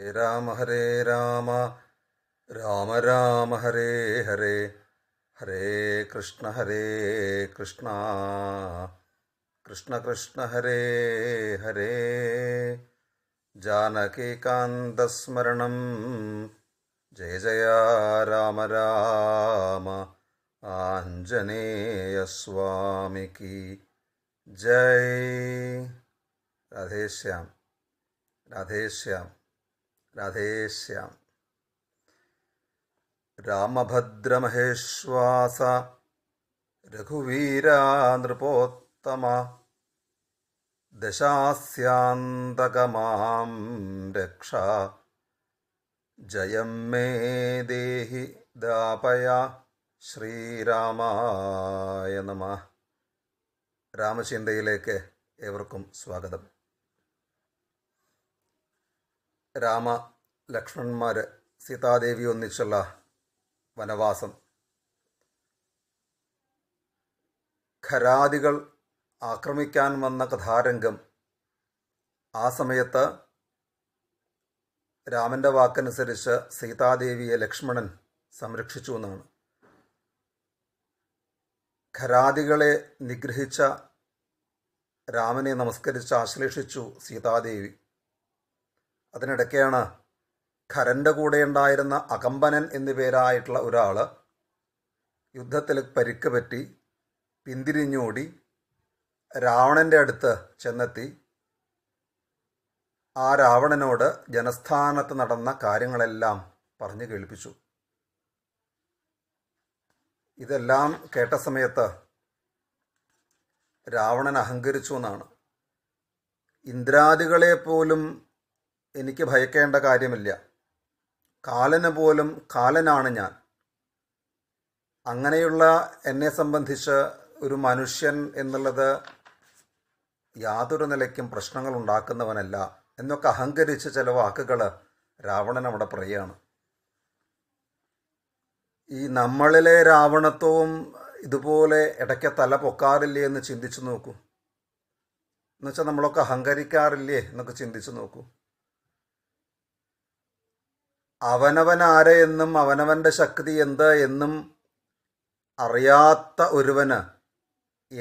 हरे राम हरे राम राम राम हरे हरे हरे कृष्ण हरे कृष्ण कृष्ण कृष्ण हरे हरे जानकीकान्तस्मरणं जय जया राम राम आञ्जनेयस्वामि की जय राधेश्याम राधेश्याम രാധേശ്യാം രാമഭദ്രമഹേശ്വാസ രഘുവീരാനൃപോത്തമ ദശാസ്യാന്തകമാം രക്ഷ ജയം മേ ദേഹി ദാപയ ശ്രീരാമായ നമ രാമചിന്തയിലേക്ക് ഏവർക്കും സ്വാഗതം രാമ ലക്ഷ്മണന്മാർ സീതാദേവി ഒന്നിച്ചുള്ള വനവാസം ഖരാദികൾ ആക്രമിക്കാൻ വന്ന കഥാരംഗം ആ സമയത്ത് രാമൻ്റെ വാക്കനുസരിച്ച് സീതാദേവിയെ ലക്ഷ്മണൻ സംരക്ഷിച്ചു എന്നാണ് ഖരാദികളെ നിഗ്രഹിച്ച രാമനെ നമസ്കരിച്ച് ആശ്ലേഷിച്ചു സീതാദേവി അതിനിടയ്ക്കാണ് ഖരൻ്റെ കൂടെയുണ്ടായിരുന്ന അകമ്പനൻ എന്നു പേരായിട്ടുള്ള ഒരാൾ യുദ്ധത്തിൽ പരിക്ക് പറ്റി പിന്തിരിഞ്ഞോടി രാവണൻ്റെ അടുത്ത് ചെന്നെത്തി ആ രാവണനോട് ജനസ്ഥാനത്ത് നടന്ന കാര്യങ്ങളെല്ലാം പറഞ്ഞു കേൾപ്പിച്ചു ഇതെല്ലാം കേട്ട സമയത്ത് രാവണൻ അഹങ്കരിച്ചു എന്നാണ് ഇന്ദ്രാദികളെ പോലും എനിക്ക് ഭയക്കേണ്ട കാര്യമില്ല കാലന് പോലും കാലനാണ് ഞാൻ അങ്ങനെയുള്ള എന്നെ സംബന്ധിച്ച് ഒരു മനുഷ്യൻ എന്നുള്ളത് യാതൊരു നിലയ്ക്കും പ്രശ്നങ്ങൾ ഉണ്ടാക്കുന്നവനല്ല എന്നൊക്കെ അഹങ്കരിച്ച ചില വാക്കുകൾ രാവണൻ അവിടെ പറയുകയാണ് ഈ നമ്മളിലെ രാവണത്വവും ഇതുപോലെ ഇടയ്ക്ക് തല പൊക്കാറില്ലേ എന്ന് ചിന്തിച്ചു നോക്കൂ എന്നുവെച്ചാൽ നമ്മളൊക്കെ അഹങ്കരിക്കാറില്ലേ എന്നൊക്കെ ചിന്തിച്ചു നോക്കൂ അവനവൻ ആരെയെന്നും അവനവൻ്റെ ശക്തി എന്ത് എന്നും അറിയാത്ത ഒരുവന്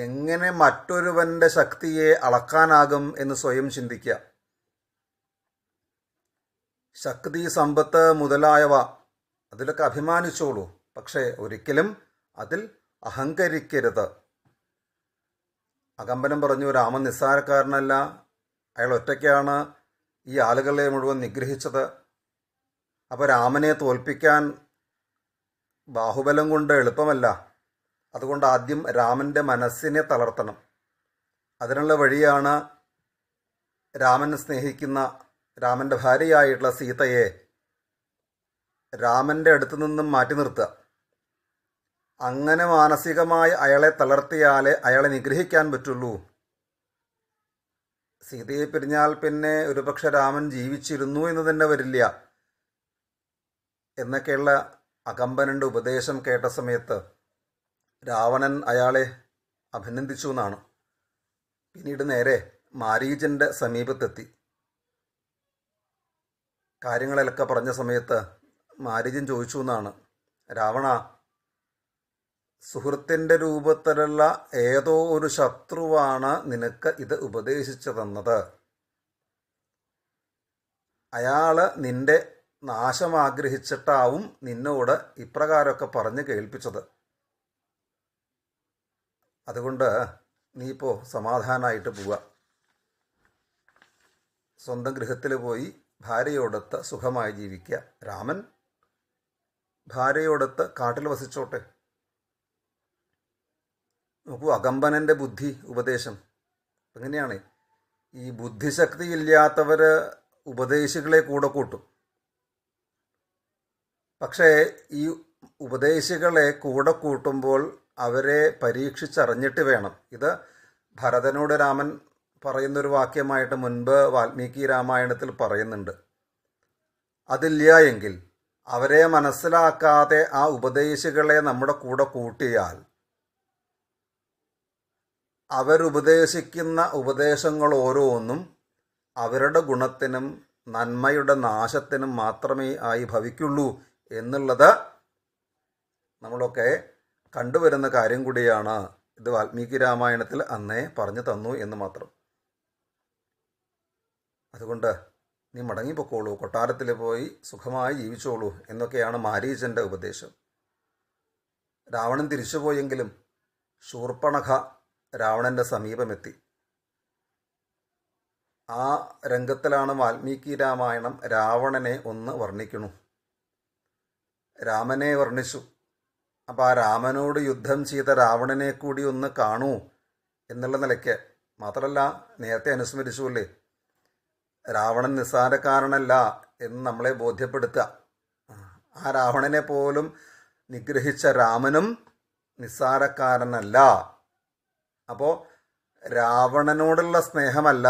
എങ്ങനെ മറ്റൊരുവൻ്റെ ശക്തിയെ അളക്കാനാകും എന്ന് സ്വയം ചിന്തിക്കുക ശക്തി സമ്പത്ത് മുതലായവ അതിലൊക്കെ അഭിമാനിച്ചോളൂ പക്ഷേ ഒരിക്കലും അതിൽ അഹങ്കരിക്കരുത് അകമ്പനം പറഞ്ഞു രാമൻ നിസ്സാരക്കാരനല്ല അയാൾ ഒറ്റയ്ക്കാണ് ഈ ആളുകളെ മുഴുവൻ നിഗ്രഹിച്ചത് അപ്പോൾ രാമനെ തോൽപ്പിക്കാൻ ബാഹുബലം കൊണ്ട് എളുപ്പമല്ല അതുകൊണ്ട് ആദ്യം രാമൻ്റെ മനസ്സിനെ തളർത്തണം അതിനുള്ള വഴിയാണ് രാമൻ സ്നേഹിക്കുന്ന രാമൻ്റെ ഭാര്യയായിട്ടുള്ള സീതയെ രാമൻ്റെ അടുത്തു നിന്നും മാറ്റി നിർത്തുക അങ്ങനെ മാനസികമായി അയാളെ തളർത്തിയാലേ അയാളെ നിഗ്രഹിക്കാൻ പറ്റുള്ളൂ സീതയെ പിരിഞ്ഞാൽ പിന്നെ ഒരുപക്ഷെ രാമൻ ജീവിച്ചിരുന്നു എന്ന് തന്നെ വരില്ല എന്നൊക്കെയുള്ള അകമ്പനൻ്റെ ഉപദേശം കേട്ട സമയത്ത് രാവണൻ അയാളെ അഭിനന്ദിച്ചു എന്നാണ് പിന്നീട് നേരെ മാരീജൻ്റെ സമീപത്തെത്തി കാര്യങ്ങളിലൊക്കെ പറഞ്ഞ സമയത്ത് മാരീജൻ ചോദിച്ചു എന്നാണ് രാവണ സുഹൃത്തിൻ്റെ രൂപത്തിലുള്ള ഏതോ ഒരു ശത്രുവാണ് നിനക്ക് ഇത് ഉപദേശിച്ചു തന്നത് അയാൾ നിന്റെ നാശം ആഗ്രഹിച്ചിട്ടാവും നിന്നോട് ഇപ്രകാരമൊക്കെ പറഞ്ഞ് കേൾപ്പിച്ചത് അതുകൊണ്ട് നീ ഇപ്പോൾ സമാധാനമായിട്ട് പോവുക സ്വന്തം ഗൃഹത്തിൽ പോയി ഭാര്യയോടൊത്ത് സുഖമായി ജീവിക്കുക രാമൻ ഭാര്യയോടൊത്ത് കാട്ടിൽ വസിച്ചോട്ടെ നോക്കൂ അകമ്പനൻ്റെ ബുദ്ധി ഉപദേശം എങ്ങനെയാണ് ഈ ബുദ്ധിശക്തി ഇല്ലാത്തവർ ഉപദേശികളെ കൂടെ കൂട്ടും പക്ഷേ ഈ ഉപദേശികളെ കൂടെ കൂട്ടുമ്പോൾ അവരെ പരീക്ഷിച്ചറിഞ്ഞിട്ട് വേണം ഇത് ഭരതനോട് രാമൻ പറയുന്നൊരു വാക്യമായിട്ട് മുൻപ് വാൽമീകി രാമായണത്തിൽ പറയുന്നുണ്ട് അതില്ല എങ്കിൽ അവരെ മനസ്സിലാക്കാതെ ആ ഉപദേശികളെ നമ്മുടെ കൂടെ കൂട്ടിയാൽ അവരുപദേശിക്കുന്ന ഉപദേശങ്ങൾ ഓരോന്നും അവരുടെ ഗുണത്തിനും നന്മയുടെ നാശത്തിനും മാത്രമേ ആയി ഭവിക്കുള്ളൂ എന്നുള്ളത് നമ്മളൊക്കെ കണ്ടുവരുന്ന കാര്യം കൂടിയാണ് ഇത് വാൽമീകി രാമായണത്തിൽ അന്നേ പറഞ്ഞു തന്നു എന്ന് മാത്രം അതുകൊണ്ട് നീ മടങ്ങിപ്പോക്കോളൂ കൊട്ടാരത്തിൽ പോയി സുഖമായി ജീവിച്ചോളൂ എന്നൊക്കെയാണ് മാരീജന്റെ ഉപദേശം രാവണൻ തിരിച്ചുപോയെങ്കിലും ശൂർപ്പണഖ രാവണൻ്റെ സമീപമെത്തി ആ രംഗത്തിലാണ് വാൽമീകി രാമായണം രാവണനെ ഒന്ന് വർണ്ണിക്കുന്നു രാമനെ വർണ്ണിച്ചു അപ്പോൾ ആ രാമനോട് യുദ്ധം ചെയ്ത രാവണനെ കൂടി ഒന്ന് കാണൂ എന്നുള്ള നിലയ്ക്ക് മാത്രമല്ല നേരത്തെ അനുസ്മരിച്ചുല്ലേ രാവണൻ നിസ്സാരക്കാരനല്ല എന്ന് നമ്മളെ ബോധ്യപ്പെടുത്തുക ആ രാവണനെ പോലും നിഗ്രഹിച്ച രാമനും നിസ്സാരക്കാരനല്ല അപ്പോൾ രാവണനോടുള്ള സ്നേഹമല്ല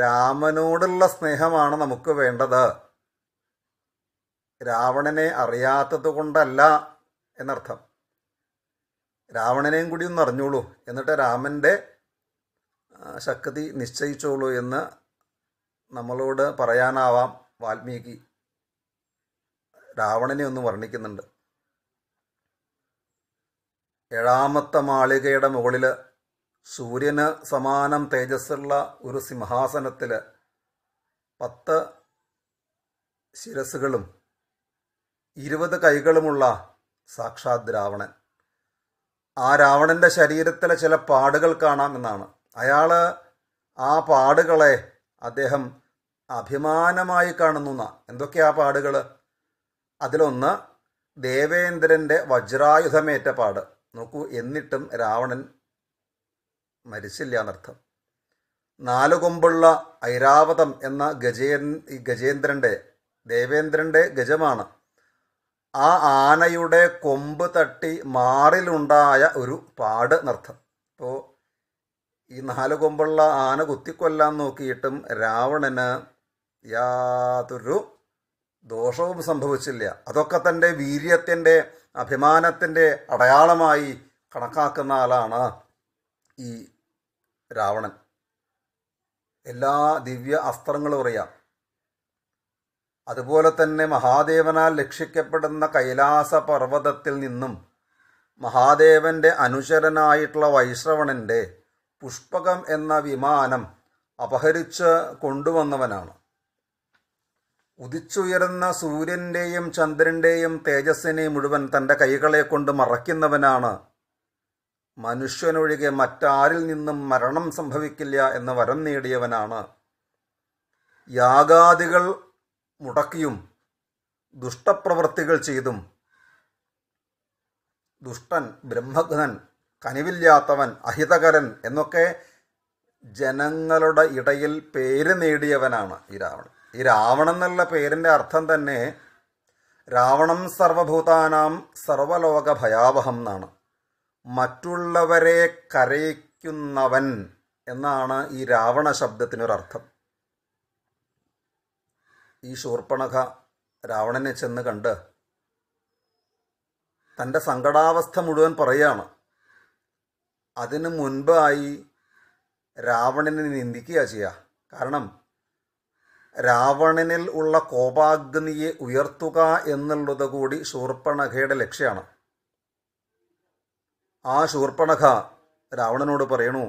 രാമനോടുള്ള സ്നേഹമാണ് നമുക്ക് വേണ്ടത് രാവണനെ അറിയാത്തത് കൊണ്ടല്ല എന്നർത്ഥം രാവണനെയും കൂടി ഒന്ന് അറിഞ്ഞോളൂ എന്നിട്ട് രാമൻ്റെ ശക്തി നിശ്ചയിച്ചോളൂ എന്ന് നമ്മളോട് പറയാനാവാം വാൽമീകി രാവണനെ ഒന്ന് വർണ്ണിക്കുന്നുണ്ട് ഏഴാമത്തെ മാളികയുടെ മുകളിൽ സൂര്യന് സമാനം തേജസ്സുള്ള ഒരു സിംഹാസനത്തിൽ പത്ത് ശിരസുകളും ഇരുപത് കൈകളുമുള്ള സാക്ഷാത് രാവണൻ ആ രാവണൻ്റെ ശരീരത്തിലെ ചില പാടുകൾ കാണാം എന്നാണ് അയാൾ ആ പാടുകളെ അദ്ദേഹം അഭിമാനമായി എന്തൊക്കെ എന്തൊക്കെയാ പാടുകൾ അതിലൊന്ന് ദേവേന്ദ്രൻ്റെ വജ്രായുധമേറ്റ പാട് നോക്കൂ എന്നിട്ടും രാവണൻ മരിച്ചില്ല എന്നർത്ഥം നാലു കൊമ്പുള്ള ഐരാവതം എന്ന ഗജേ ഗജേന്ദ്രൻ്റെ ദേവേന്ദ്രൻ്റെ ഗജമാണ് ആ ആനയുടെ കൊമ്പ് തട്ടി മാറിലുണ്ടായ ഒരു പാട് നൃത്തം അപ്പോൾ ഈ നാല് കൊമ്പുള്ള ആന കുത്തിക്കൊല്ലാൻ നോക്കിയിട്ടും രാവണന് യാതൊരു ദോഷവും സംഭവിച്ചില്ല അതൊക്കെ തൻ്റെ വീര്യത്തിൻ്റെ അഭിമാനത്തിൻ്റെ അടയാളമായി കണക്കാക്കുന്ന ആളാണ് ഈ രാവണൻ എല്ലാ ദിവ്യ അസ്ത്രങ്ങളും അറിയാം അതുപോലെ തന്നെ മഹാദേവനാൽ രക്ഷിക്കപ്പെടുന്ന കൈലാസ പർവ്വതത്തിൽ നിന്നും മഹാദേവന്റെ അനുചരനായിട്ടുള്ള വൈശ്രവണന്റെ പുഷ്പകം എന്ന വിമാനം അപഹരിച്ച് കൊണ്ടുവന്നവനാണ് ഉദിച്ചുയരുന്ന സൂര്യന്റെയും ചന്ദ്രന്റെയും തേജസ്സിനെ മുഴുവൻ തൻ്റെ കൈകളെ കൊണ്ട് മറയ്ക്കുന്നവനാണ് മനുഷ്യനൊഴികെ മറ്റാരിൽ നിന്നും മരണം സംഭവിക്കില്ല എന്ന് വരം നേടിയവനാണ് യാഗാദികൾ മുടക്കിയും ദുഷ്ടപ്രവൃത്തികൾ ചെയ്തും ദുഷ്ടൻ ബ്രഹ്മഘ്നൻ കനിവില്ലാത്തവൻ അഹിതകരൻ എന്നൊക്കെ ജനങ്ങളുടെ ഇടയിൽ പേര് നേടിയവനാണ് ഈ രാവണൻ ഈ രാവണൻ എന്നുള്ള പേരിൻ്റെ അർത്ഥം തന്നെ രാവണം സർവഭൂതാനാം സർവലോക ഭയാവഹം എന്നാണ് മറ്റുള്ളവരെ കരയിക്കുന്നവൻ എന്നാണ് ഈ രാവണ ശബ്ദത്തിനൊരർത്ഥം ഈ ശൂർപ്പണഖ രാവണനെ ചെന്ന് കണ്ട് തൻ്റെ സങ്കടാവസ്ഥ മുഴുവൻ പറയുകയാണ് അതിനു മുൻപായി രാവണനെ നിന്ദിക്കുക ചെയ്യുക കാരണം രാവണനിൽ ഉള്ള കോപാഗ്നിയെ ഉയർത്തുക എന്നുള്ളത് കൂടി ശൂർപ്പണഖയുടെ ലക്ഷ്യമാണ് ആ ശൂർപ്പണഖ രാവണനോട് പറയണു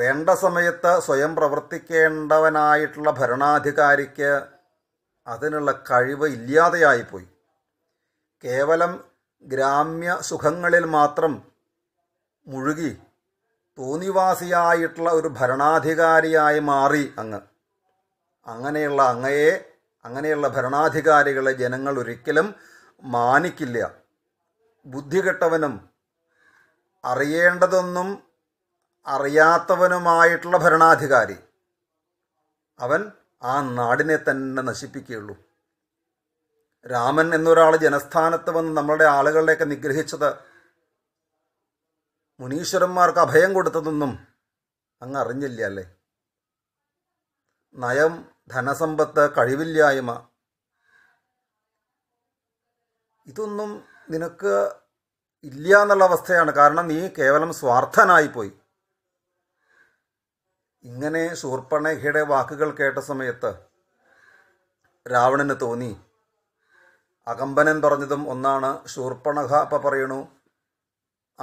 വേണ്ട സമയത്ത് സ്വയം പ്രവർത്തിക്കേണ്ടവനായിട്ടുള്ള ഭരണാധികാരിക്ക് അതിനുള്ള കഴിവ് ഇല്ലാതെയായിപ്പോയി കേവലം ഗ്രാമ്യ സുഖങ്ങളിൽ മാത്രം മുഴുകി തോന്നിവാസിയായിട്ടുള്ള ഒരു ഭരണാധികാരിയായി മാറി അങ്ങ് അങ്ങനെയുള്ള അങ്ങയെ അങ്ങനെയുള്ള ഭരണാധികാരികളെ ജനങ്ങൾ ഒരിക്കലും മാനിക്കില്ല ബുദ്ധികെട്ടവനും അറിയേണ്ടതൊന്നും അറിയാത്തവനുമായിട്ടുള്ള ഭരണാധികാരി അവൻ ആ നാടിനെ തന്നെ നശിപ്പിക്കുകയുള്ളൂ രാമൻ എന്നൊരാൾ ജനസ്ഥാനത്ത് വന്ന് നമ്മളുടെ ആളുകളെയൊക്കെ നിഗ്രഹിച്ചത് മുനീശ്വരന്മാർക്ക് അഭയം കൊടുത്തതൊന്നും അങ്ങ് അറിഞ്ഞില്ല അല്ലേ നയം ധനസമ്പത്ത് കഴിവില്ലായ്മ ഇതൊന്നും നിനക്ക് ഇല്ല എന്നുള്ള അവസ്ഥയാണ് കാരണം നീ കേവലം സ്വാർത്ഥനായിപ്പോയി ഇങ്ങനെ ശൂർപ്പണേഖയുടെ വാക്കുകൾ കേട്ട സമയത്ത് രാവണന് തോന്നി അകമ്പനൻ പറഞ്ഞതും ഒന്നാണ് ശൂർപ്പണഖ അപ്പ പറയണു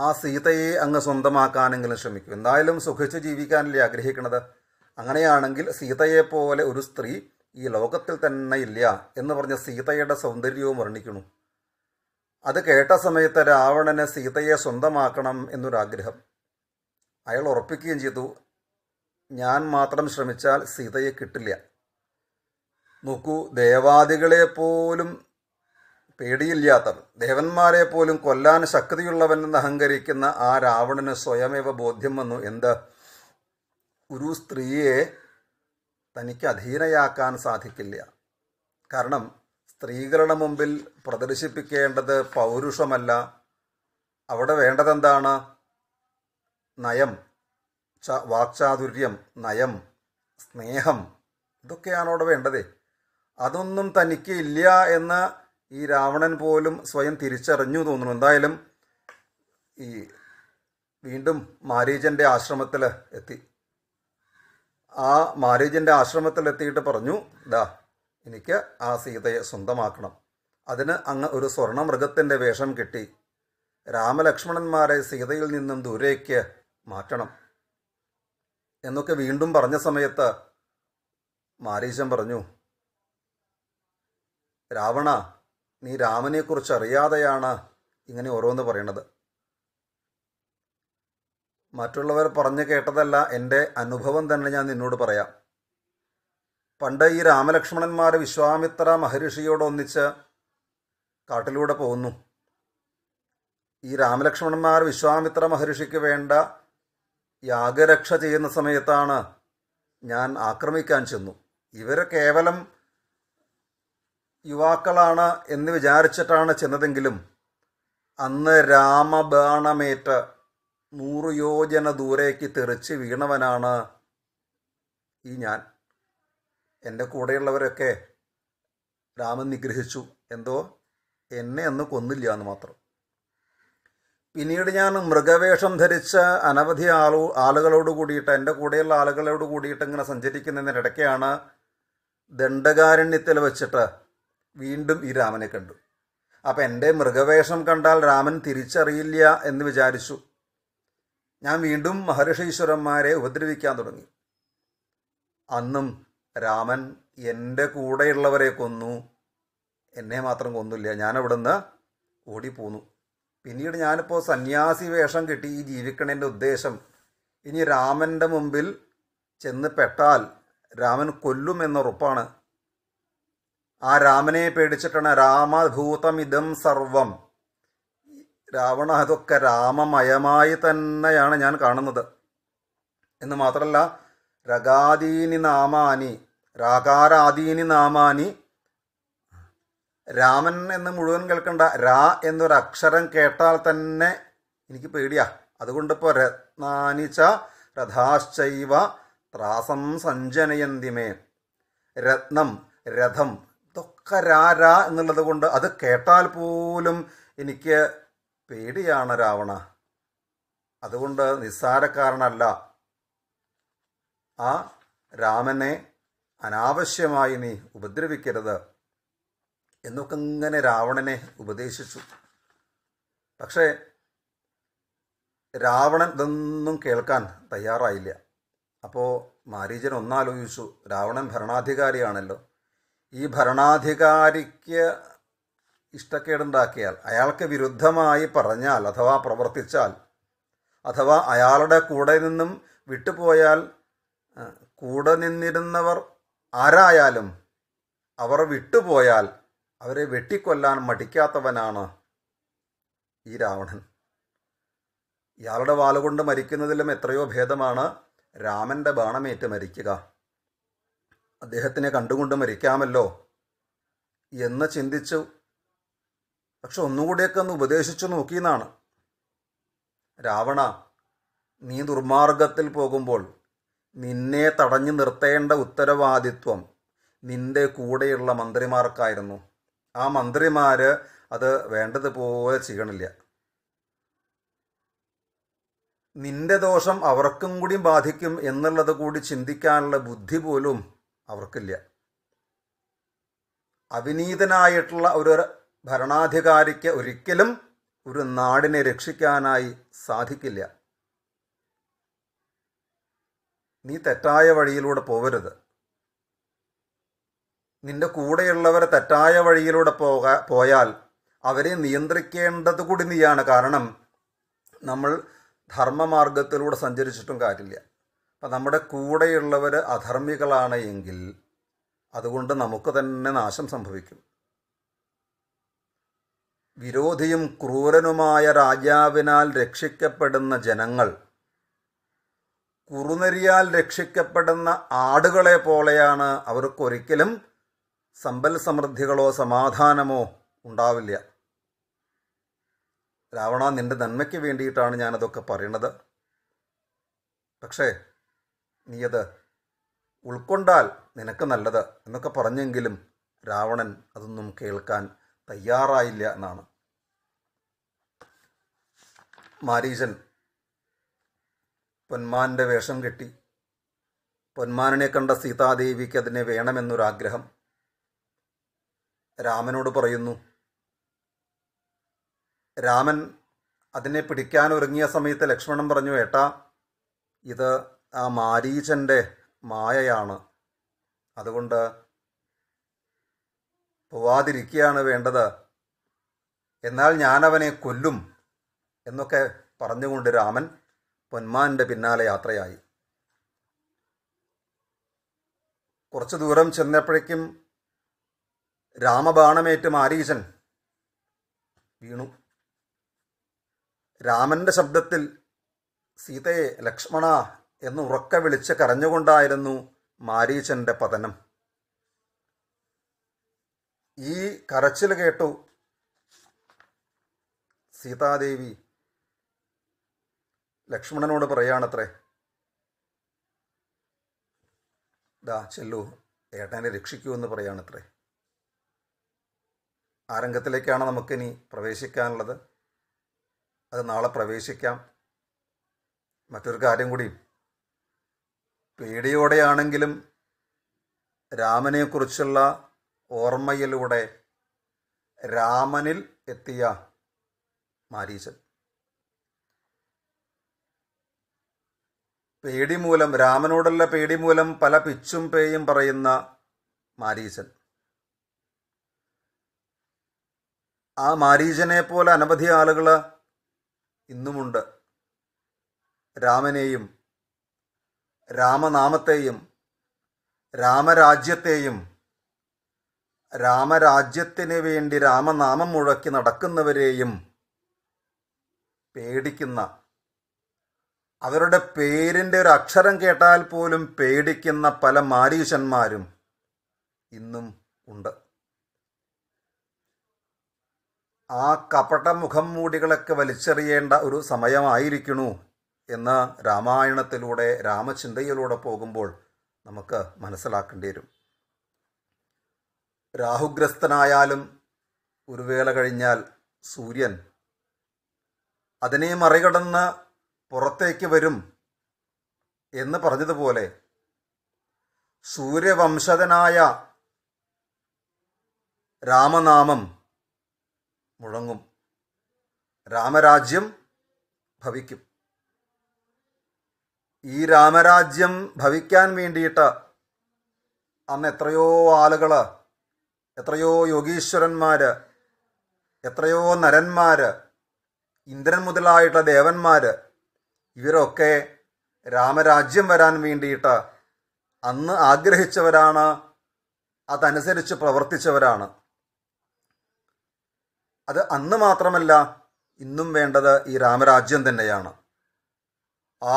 ആ സീതയെ അങ്ങ് സ്വന്തമാക്കാനെങ്കിലും ശ്രമിക്കും എന്തായാലും സുഖിച്ച് ജീവിക്കാനല്ലേ ആഗ്രഹിക്കുന്നത് അങ്ങനെയാണെങ്കിൽ സീതയെപ്പോലെ ഒരു സ്ത്രീ ഈ ലോകത്തിൽ തന്നെ ഇല്ല എന്ന് പറഞ്ഞ സീതയുടെ സൗന്ദര്യവും വർണ്ണിക്കുന്നു അത് കേട്ട സമയത്ത് രാവണന് സീതയെ സ്വന്തമാക്കണം എന്നൊരാഗ്രഹം അയാൾ ഉറപ്പിക്കുകയും ചെയ്തു ഞാൻ മാത്രം ശ്രമിച്ചാൽ സീതയെ കിട്ടില്ല നോക്കൂ ദേവാദികളെ പോലും പേടിയില്ലാത്തവൻ ദേവന്മാരെ പോലും കൊല്ലാൻ ശക്തിയുള്ളവൻ എന്ന് അഹങ്കരിക്കുന്ന ആ രാവണന് സ്വയമേവ ബോധ്യം വന്നു എന്ത് ഒരു സ്ത്രീയെ തനിക്ക് അധീനയാക്കാൻ സാധിക്കില്ല കാരണം സ്ത്രീകളുടെ മുമ്പിൽ പ്രദർശിപ്പിക്കേണ്ടത് പൗരുഷമല്ല അവിടെ വേണ്ടതെന്താണ് നയം വാക്ചാതുര്യം നയം സ്നേഹം ഇതൊക്കെയാണ് അവിടെ വേണ്ടത് അതൊന്നും തനിക്ക് ഇല്ല എന്ന് ഈ രാവണൻ പോലും സ്വയം തിരിച്ചറിഞ്ഞു തോന്നുന്നു എന്തായാലും ഈ വീണ്ടും മാരീജൻ്റെ ആശ്രമത്തിൽ എത്തി ആ മാരീജൻ്റെ ആശ്രമത്തിൽ എത്തിയിട്ട് പറഞ്ഞു ദാ എനിക്ക് ആ സീതയെ സ്വന്തമാക്കണം അതിന് അങ്ങ് ഒരു സ്വർണ്ണ മൃഗത്തിൻ്റെ വേഷം കിട്ടി രാമലക്ഷ്മണന്മാരെ സീതയിൽ നിന്നും ദൂരേക്ക് മാറ്റണം എന്നൊക്കെ വീണ്ടും പറഞ്ഞ സമയത്ത് മാരീശൻ പറഞ്ഞു രാവണ നീ രാമനെക്കുറിച്ച് അറിയാതെയാണ് ഇങ്ങനെ ഓരോന്ന് പറയണത് മറ്റുള്ളവർ പറഞ്ഞു കേട്ടതല്ല എൻ്റെ അനുഭവം തന്നെ ഞാൻ നിന്നോട് പറയാം പണ്ട് ഈ രാമലക്ഷ്മണന്മാർ വിശ്വാമിത്ര മഹർഷിയോടൊന്നിച്ച് കാട്ടിലൂടെ പോകുന്നു ഈ രാമലക്ഷ്മണന്മാർ വിശ്വാമിത്ര മഹർഷിക്ക് വേണ്ട യാഗരക്ഷ ചെയ്യുന്ന സമയത്താണ് ഞാൻ ആക്രമിക്കാൻ ചെന്നു ഇവർ കേവലം യുവാക്കളാണ് എന്ന് വിചാരിച്ചിട്ടാണ് ചെന്നതെങ്കിലും അന്ന് രാമബാണമേറ്റ് നൂറ് യോജന ദൂരേക്ക് തെറിച്ച് വീണവനാണ് ഈ ഞാൻ എൻ്റെ കൂടെയുള്ളവരൊക്കെ രാമൻ നിഗ്രഹിച്ചു എന്തോ എന്നെ അന്ന് കൊന്നില്ല എന്ന് മാത്രം പിന്നീട് ഞാൻ മൃഗവേഷം ധരിച്ച അനവധി ആളു ആളുകളോട് കൂടിയിട്ട് എൻ്റെ കൂടെയുള്ള ആളുകളോട് കൂടിയിട്ട് ഇങ്ങനെ സഞ്ചരിക്കുന്നതിനിടയ്ക്കാണ് ദണ്ഡകാരണ്യത്തിൽ വെച്ചിട്ട് വീണ്ടും ഈ രാമനെ കണ്ടു അപ്പം എൻ്റെ മൃഗവേഷം കണ്ടാൽ രാമൻ തിരിച്ചറിയില്ല എന്ന് വിചാരിച്ചു ഞാൻ വീണ്ടും മഹർഷീശ്വരന്മാരെ ഉപദ്രവിക്കാൻ തുടങ്ങി അന്നും രാമൻ എൻ്റെ കൂടെയുള്ളവരെ കൊന്നു എന്നെ മാത്രം കൊന്നില്ല ഞാനവിടുന്ന് ഓടിപ്പോന്നു പിന്നീട് ഞാനിപ്പോൾ സന്യാസി വേഷം കിട്ടി ഈ ജീവിക്കണേൻ്റെ ഉദ്ദേശം ഇനി രാമൻ്റെ മുമ്പിൽ ചെന്ന് പെട്ടാൽ രാമൻ കൊല്ലും എന്നുറപ്പാണ് ആ രാമനെ പേടിച്ചിട്ടാണ് രാമഭൂതമിതം സർവം രാവണ അതൊക്കെ രാമമയമായി തന്നെയാണ് ഞാൻ കാണുന്നത് എന്ന് മാത്രമല്ല രഗാദീനി നാമാനി രാകാരാദീനി നാമാനി രാമൻ എന്ന് മുഴുവൻ കേൾക്കണ്ട രാ എന്നൊരു അക്ഷരം കേട്ടാൽ തന്നെ എനിക്ക് പേടിയാ അതുകൊണ്ടിപ്പോ രത്നാനിച്ച രഥാശ്ചൈവ ത്രാസം സഞ്ജനയന്തിമേ രത്നം രഥം ഇതൊക്കെ രാ രാ എന്നുള്ളത് കൊണ്ട് അത് കേട്ടാൽ പോലും എനിക്ക് പേടിയാണ് രാവണ അതുകൊണ്ട് നിസ്സാരക്കാരനല്ല ആ രാമനെ അനാവശ്യമായി നീ ഉപദ്രവിക്കരുത് എന്നൊക്കെ ഇങ്ങനെ രാവണനെ ഉപദേശിച്ചു പക്ഷേ രാവണൻ ഇതൊന്നും കേൾക്കാൻ തയ്യാറായില്ല അപ്പോൾ മാരീജൻ ഒന്നാലോചിച്ചു രാവണൻ ഭരണാധികാരിയാണല്ലോ ഈ ഭരണാധികാരിക്ക് ഇഷ്ടക്കേടുണ്ടാക്കിയാൽ അയാൾക്ക് വിരുദ്ധമായി പറഞ്ഞാൽ അഥവാ പ്രവർത്തിച്ചാൽ അഥവാ അയാളുടെ കൂടെ നിന്നും വിട്ടുപോയാൽ കൂടെ നിന്നിരുന്നവർ ആരായാലും അവർ വിട്ടുപോയാൽ അവരെ വെട്ടിക്കൊല്ലാൻ മടിക്കാത്തവനാണ് ഈ രാവണൻ ഇയാളുടെ വാളുകൊണ്ട് മരിക്കുന്നതിലും എത്രയോ ഭേദമാണ് രാമന്റെ ബാണമേറ്റ് മരിക്കുക അദ്ദേഹത്തിനെ കണ്ടുകൊണ്ട് മരിക്കാമല്ലോ എന്ന് ചിന്തിച്ചു പക്ഷെ ഒന്നുകൂടിയൊക്കെ ഒന്ന് ഉപദേശിച്ചു നോക്കിയെന്നാണ് രാവണ നീ ദുർമാർഗത്തിൽ പോകുമ്പോൾ നിന്നെ തടഞ്ഞു നിർത്തേണ്ട ഉത്തരവാദിത്വം നിന്റെ കൂടെയുള്ള മന്ത്രിമാർക്കായിരുന്നു ആ മന്ത്രിമാർ അത് വേണ്ടതുപോലെ ചെയ്യണില്ല നിന്റെ ദോഷം അവർക്കും കൂടി ബാധിക്കും എന്നുള്ളത് കൂടി ചിന്തിക്കാനുള്ള ബുദ്ധി പോലും അവർക്കില്ല അവിനീതനായിട്ടുള്ള ഒരു ഭരണാധികാരിക്ക് ഒരിക്കലും ഒരു നാടിനെ രക്ഷിക്കാനായി സാധിക്കില്ല നീ തെറ്റായ വഴിയിലൂടെ പോവരുത് നിന്റെ കൂടെയുള്ളവരെ തെറ്റായ വഴിയിലൂടെ പോക പോയാൽ അവരെ നിയന്ത്രിക്കേണ്ടത് കൂടി നീയാണ് കാരണം നമ്മൾ ധർമ്മമാർഗത്തിലൂടെ സഞ്ചരിച്ചിട്ടും കാര്യമില്ല അപ്പം നമ്മുടെ കൂടെയുള്ളവർ അധർമ്മികളാണ് എങ്കിൽ അതുകൊണ്ട് നമുക്ക് തന്നെ നാശം സംഭവിക്കും വിരോധിയും ക്രൂരനുമായ രാജാവിനാൽ രക്ഷിക്കപ്പെടുന്ന ജനങ്ങൾ കുറുനരിയാൽ രക്ഷിക്കപ്പെടുന്ന ആടുകളെ പോലെയാണ് അവർക്കൊരിക്കലും സമ്പൽ സമൃദ്ധികളോ സമാധാനമോ ഉണ്ടാവില്ല രാവണ നിന്റെ നന്മയ്ക്ക് വേണ്ടിയിട്ടാണ് ഞാനതൊക്കെ പറയണത് പക്ഷേ നീ അത് ഉൾക്കൊണ്ടാൽ നിനക്ക് നല്ലത് എന്നൊക്കെ പറഞ്ഞെങ്കിലും രാവണൻ അതൊന്നും കേൾക്കാൻ തയ്യാറായില്ല എന്നാണ് മാരീചൻ പൊന്മാൻ്റെ വേഷം കെട്ടി പൊന്മാനെ കണ്ട സീതാദേവിക്ക് അതിനെ വേണമെന്നൊരാഗ്രഹം രാമനോട് പറയുന്നു രാമൻ അതിനെ പിടിക്കാൻ ഒരുങ്ങിയ സമയത്ത് ലക്ഷ്മണൻ പറഞ്ഞു ഏട്ടാ ഇത് ആ മാരീചൻ്റെ മായയാണ് അതുകൊണ്ട് പോവാതിരിക്കുകയാണ് വേണ്ടത് എന്നാൽ ഞാനവനെ കൊല്ലും എന്നൊക്കെ പറഞ്ഞുകൊണ്ട് രാമൻ പൊന്മാൻ്റെ പിന്നാലെ യാത്രയായി കുറച്ച് ദൂരം ചെന്നപ്പോഴേക്കും രാമബാണമേറ്റ് മാരീചൻ വീണു രാമന്റെ ശബ്ദത്തിൽ സീതയെ ലക്ഷ്മണ എന്ന് ഉറക്ക വിളിച്ച് കരഞ്ഞുകൊണ്ടായിരുന്നു മാരീചന്റെ പതനം ഈ കരച്ചിൽ കേട്ടു സീതാദേവി ലക്ഷ്മണനോട് പറയാണത്രേ ദാ ചെല്ലു ഏട്ടനെ രക്ഷിക്കൂ എന്ന് പറയാണത്രേ ആ രംഗത്തിലേക്കാണ് നമുക്കിനി പ്രവേശിക്കാനുള്ളത് അത് നാളെ പ്രവേശിക്കാം മറ്റൊരു കാര്യം കൂടി പേടിയോടെയാണെങ്കിലും രാമനെക്കുറിച്ചുള്ള ഓർമ്മയിലൂടെ രാമനിൽ എത്തിയ മാരീസൻ പേടി മൂലം രാമനോടുള്ള പേടി മൂലം പല പിച്ചും പേയും പറയുന്ന മാരീസൻ ആ മാരീചനെ പോലെ അനവധി ആളുകൾ ഇന്നുമുണ്ട് രാമനെയും രാമനാമത്തെയും രാമരാജ്യത്തെയും രാമരാജ്യത്തിന് വേണ്ടി രാമനാമം മുഴക്കി നടക്കുന്നവരെയും പേടിക്കുന്ന അവരുടെ പേരിൻ്റെ ഒരു അക്ഷരം കേട്ടാൽ പോലും പേടിക്കുന്ന പല മാരീശന്മാരും ഇന്നും ഉണ്ട് ആ കപട മുഖം മൂടികളൊക്കെ വലിച്ചെറിയേണ്ട ഒരു സമയമായിരിക്കണു എന്ന് രാമായണത്തിലൂടെ രാമചിന്തയിലൂടെ പോകുമ്പോൾ നമുക്ക് മനസ്സിലാക്കേണ്ടി വരും രാഹുഗ്രസ്തനായാലും ഒരു വേള കഴിഞ്ഞാൽ സൂര്യൻ അതിനെ മറികടന്ന് പുറത്തേക്ക് വരും എന്ന് പറഞ്ഞതുപോലെ സൂര്യവംശജനായ രാമനാമം മുഴങ്ങും രാമരാജ്യം ഭവിക്കും ഈ രാമരാജ്യം ഭവിക്കാൻ വേണ്ടിയിട്ട് അന്ന് എത്രയോ ആളുകൾ എത്രയോ യോഗീശ്വരന്മാർ എത്രയോ നരന്മാർ ഇന്ദ്രൻ മുതലായിട്ടുള്ള ദേവന്മാർ ഇവരൊക്കെ രാമരാജ്യം വരാൻ വേണ്ടിയിട്ട് അന്ന് ആഗ്രഹിച്ചവരാണ് അതനുസരിച്ച് പ്രവർത്തിച്ചവരാണ് അത് അന്ന് മാത്രമല്ല ഇന്നും വേണ്ടത് ഈ രാമരാജ്യം തന്നെയാണ്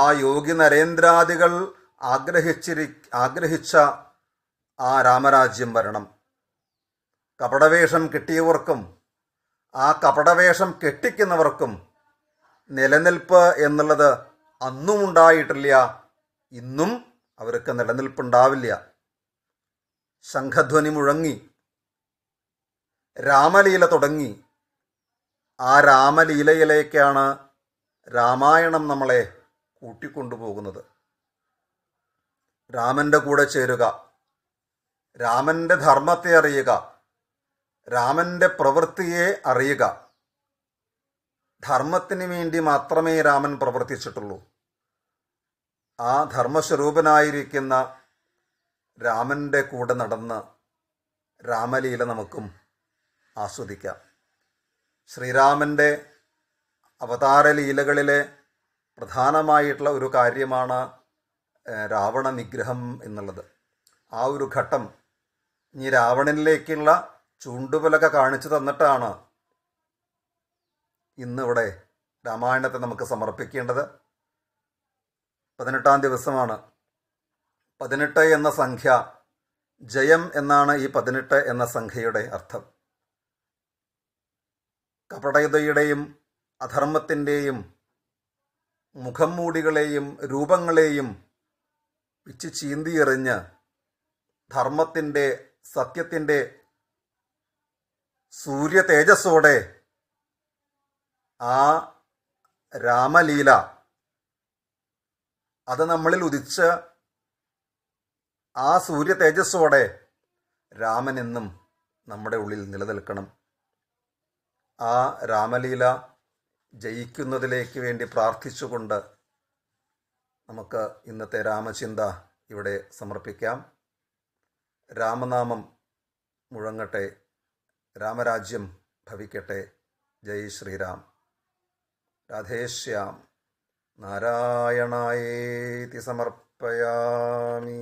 ആ യോഗി നരേന്ദ്രാദികൾ ആഗ്രഹിച്ചിരി ആഗ്രഹിച്ച ആ രാമരാജ്യം വരണം കപടവേഷം കിട്ടിയവർക്കും ആ കപടവേഷം കെട്ടിക്കുന്നവർക്കും നിലനിൽപ്പ് എന്നുള്ളത് അന്നും ഉണ്ടായിട്ടില്ല ഇന്നും അവർക്ക് നിലനിൽപ്പുണ്ടാവില്ല ശംഖധ്വനി മുഴങ്ങി രാമലീല തുടങ്ങി ആ രാമലീലയിലേക്കാണ് രാമായണം നമ്മളെ കൂട്ടിക്കൊണ്ടുപോകുന്നത് രാമൻ്റെ കൂടെ ചേരുക രാമൻ്റെ ധർമ്മത്തെ അറിയുക രാമൻ്റെ പ്രവൃത്തിയെ അറിയുക ധർമ്മത്തിന് വേണ്ടി മാത്രമേ രാമൻ പ്രവർത്തിച്ചിട്ടുള്ളൂ ആ ധർമ്മസ്വരൂപനായിരിക്കുന്ന രാമൻ്റെ കൂടെ നടന്ന് രാമലീല നമുക്കും ആസ്വദിക്കാം ശ്രീരാമൻ്റെ അവതാരലീലകളിലെ പ്രധാനമായിട്ടുള്ള ഒരു കാര്യമാണ് രാവണ നിഗ്രഹം എന്നുള്ളത് ആ ഒരു ഘട്ടം ഇനി രാവണനിലേക്കുള്ള ചൂണ്ടുപലക കാണിച്ചു തന്നിട്ടാണ് ഇന്നിവിടെ രാമായണത്തെ നമുക്ക് സമർപ്പിക്കേണ്ടത് പതിനെട്ടാം ദിവസമാണ് പതിനെട്ട് എന്ന സംഖ്യ ജയം എന്നാണ് ഈ പതിനെട്ട് എന്ന സംഖ്യയുടെ അർത്ഥം കപടതയുടെയും അധർമ്മത്തിൻ്റെയും മുഖം മൂടികളെയും രൂപങ്ങളെയും വിച്ച് ചീന്തിയെറിഞ്ഞ് ധർമ്മത്തിൻ്റെ സത്യത്തിൻ്റെ സൂര്യ തേജസ്സോടെ ആ രാമലീല അത് നമ്മളിൽ ഉദിച്ച് ആ സൂര്യ തേജസ്സോടെ രാമനെന്നും നമ്മുടെ ഉള്ളിൽ നിലനിൽക്കണം ആ രാമലീല ജയിക്കുന്നതിലേക്ക് വേണ്ടി പ്രാർത്ഥിച്ചുകൊണ്ട് നമുക്ക് ഇന്നത്തെ രാമചിന്ത ഇവിടെ സമർപ്പിക്കാം രാമനാമം മുഴങ്ങട്ടെ രാമരാജ്യം ഭവിക്കട്ടെ ജയ് ശ്രീരാം രാധേശ്യാം നാരായണായേതി സമർപ്പയാമി